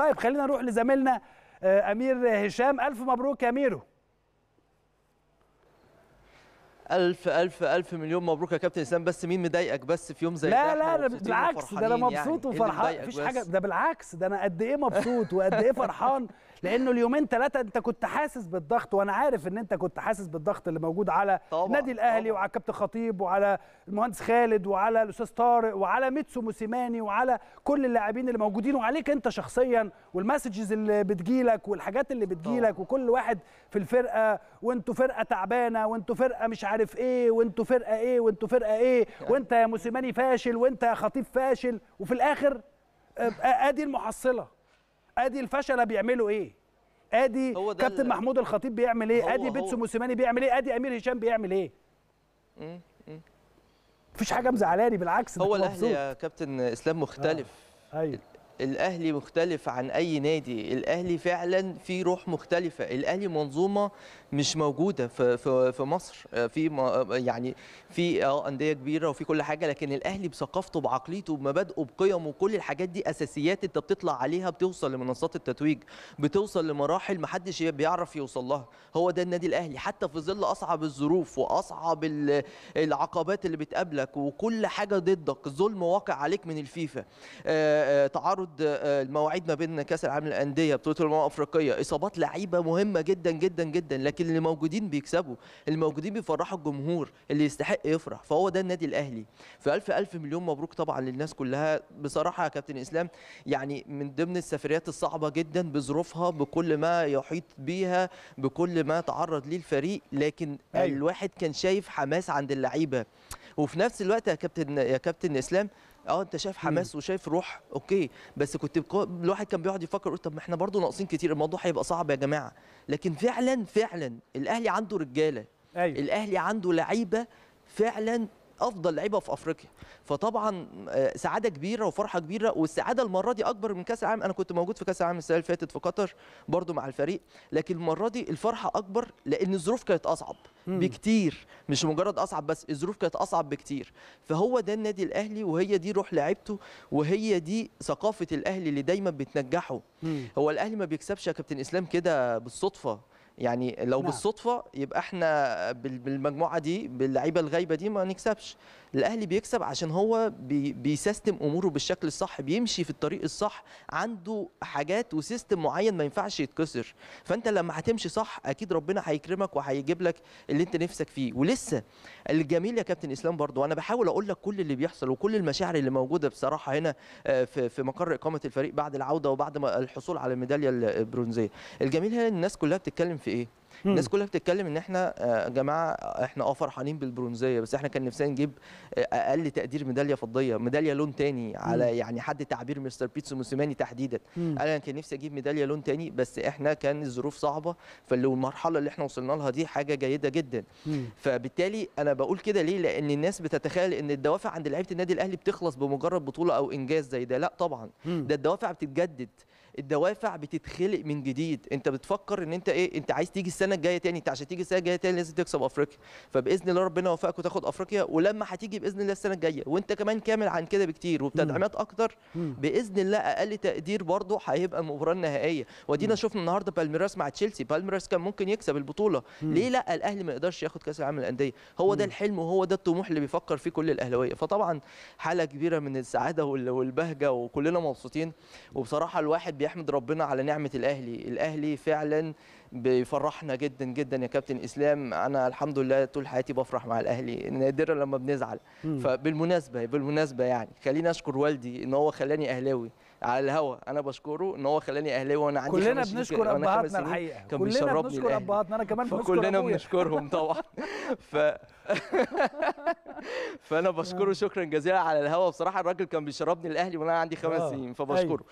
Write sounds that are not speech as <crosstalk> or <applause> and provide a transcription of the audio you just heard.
طيب خلينا نروح لزميلنا آه، امير هشام الف مبروك يا ميرو الف الف الف مليون مبروك يا كابتن اسلام بس مين مضايقك بس في يوم زي لا ده لا لا بالعكس ده انا يعني. مبسوط يعني إيه وفرحان مفيش حاجه ده بالعكس ده انا قد ايه مبسوط وقد ايه فرحان <laughs> لانه اليومين ثلاثه انت كنت حاسس بالضغط وانا عارف ان انت كنت حاسس بالضغط اللي موجود على النادي الاهلي وعلى كابتن خطيب وعلى المهندس خالد وعلى الاستاذ طارق وعلى ميتسو موسيماني وعلى كل اللاعبين اللي موجودين وعليك انت شخصيا والمسجز اللي بتجيلك والحاجات اللي بتجيلك وكل واحد في الفرقه وانتوا فرقه تعبانه وانتوا فرقه مش عارف عارف ايه وانتوا فرقه ايه وانتوا فرقه ايه يعني وانت يا موسيماني فاشل وانت يا خطيب فاشل وفي الاخر آه، آه، ادي المحصله ادي الفشله بيعملوا ايه ادي كابتن محمود الخطيب بيعمل ايه ادي بيتسو موسيماني بيعمل ايه ادي امير هشام بيعمل ايه مفيش حاجه مزعلاني بالعكس هو الاهلي يا كابتن اسلام مختلف آه. ايوه الاهلي مختلف عن اي نادي الاهلي فعلا في روح مختلفه الاهلي منظومه مش موجوده في في, في مصر آه، في آه، يعني في اه انديه كبيره وفي كل حاجه لكن الاهلي بثقافته بعقليته بمبادئه بقيمه كل الحاجات دي اساسيات انت بتطلع عليها بتوصل لمنصات التتويج بتوصل لمراحل ما حدش بيعرف يوصل لها هو ده النادي الاهلي حتى في ظل اصعب الظروف واصعب العقبات اللي بتقابلك وكل حاجه ضدك ظلم واقع عليك من الفيفا آه، تعرض بعض آه، المواعيد ما بين كاس العالم للانديه بطوله الامم الافريقيه اصابات لعيبه مهمه جدا جدا جدا لكن اللي موجودين بيكسبوا اللي موجودين بيفرحوا الجمهور اللي يستحق يفرح فهو ده النادي الاهلي فالف الف مليون مبروك طبعا للناس كلها بصراحه يا كابتن اسلام يعني من ضمن السفريات الصعبه جدا بظروفها بكل ما يحيط بيها بكل ما تعرض ليه الفريق لكن أيوه. الواحد كان شايف حماس عند اللعيبه وفي نفس الوقت يا كابتن يا كابتن اسلام اه انت شايف حماس وشايف روح اوكي بس كنت بقو... الواحد كان بيقعد يفكر يقول طب ما احنا برضه ناقصين كتير الموضوع هيبقى صعب يا جماعه لكن فعلا فعلا الاهلي عنده رجاله أيوة. الاهلي عنده لعيبه فعلا افضل لعيبه في افريقيا فطبعا آه، سعاده كبيره وفرحه كبيره والسعاده المره دي اكبر من كاس العالم انا كنت موجود في كاس العالم السنه اللي فاتت في قطر برضو مع الفريق لكن المره دي الفرحه اكبر لان الظروف كانت اصعب بكتير مش مجرد اصعب بس الظروف كانت اصعب بكتير فهو ده النادي الاهلي وهي دي روح لعيبته وهي دي ثقافه الاهلي اللي دايما بتنجحه هو الاهلي ما بيكسبش يا كابتن اسلام كده بالصدفه يعني لو نعم. بالصدفه يبقى احنا بالمجموعه دي باللعيبه الغايبه دي ما نكسبش الاهلي بيكسب عشان هو بي بيسيستم اموره بالشكل الصح بيمشي في الطريق الصح عنده حاجات وسيستم معين ما ينفعش يتكسر فانت لما هتمشي صح اكيد ربنا هيكرمك وهيجيب لك اللي انت نفسك فيه ولسه الجميل يا كابتن اسلام برضو انا بحاول اقول لك كل اللي بيحصل وكل المشاعر اللي موجوده بصراحه هنا آه، في في مقر اقامه الفريق بعد العوده وبعد الحصول على الميداليه البرونزيه الجميل هنا الناس كلها بتتكلم في دلوقتي ايه الناس كلها بتتكلم ان احنا آه، يا جماعه آه، احنا اه فرحانين بالبرونزيه بس احنا كان نفسنا نجيب آه، اقل تقدير ميداليه فضيه ميداليه لون تاني على يعني حد تعبير مستر بيتسو موسيماني تحديدا انا كان نفسي اجيب ميداليه لون تاني بس احنا كان الظروف صعبه فالمرحله اللي احنا وصلنا لها دي حاجه جيده جدا فبالتالي انا بقول كده ليه لان الناس بتتخيل ان الدوافع عند لعيبه النادي الاهلي بتخلص بمجرد بطوله او انجاز زي ده لا طبعا ده الدوافع بتتجدد الدوافع بتتخلق من جديد انت بتفكر ان انت ايه انت عايز تيجي السنه الجايه تاني انت عشان تيجي السنه الجايه تاني لازم تكسب افريقيا فباذن الله ربنا يوفقك وتاخد افريقيا ولما هتيجي باذن الله السنه الجايه وانت كمان كامل عن كده بكتير وبتدعيمات اكتر باذن الله اقل تقدير برضه هيبقى المباراه النهائيه ودينا شفنا النهارده بالميراس مع تشيلسي بالميراس كان ممكن يكسب البطوله ليه لا الاهلي ما يقدرش ياخد كاس العالم للانديه هو ده الحلم وهو ده الطموح اللي بيفكر فيه كل الاهلاويه فطبعا حاله كبيره من السعاده والبهجه وكلنا مبسوطين وبصراحه الواحد بيحمد ربنا على نعمه الاهلي الاهلي فعلا بيفرحنا جدا جدا يا كابتن اسلام انا الحمد لله طول حياتي بفرح مع الاهلي نادرا لما بنزعل مم. فبالمناسبه بالمناسبه يعني خليني اشكر والدي ان هو خلاني اهلاوي على الهوا انا بشكره ان هو خلاني اهلاوي وانا عندي كلنا بنشكر ابهاتنا الحقيقه كان كلنا بنشكر ابهاتنا انا كمان بشكر كلنا بنشكرهم <laughs> طبعا ف <laughs> فانا بشكره شكرا جزيلا على الهوا بصراحه الراجل كان بيشربني الاهلي وانا عندي خمس آه. سنين أيوه. فبشكره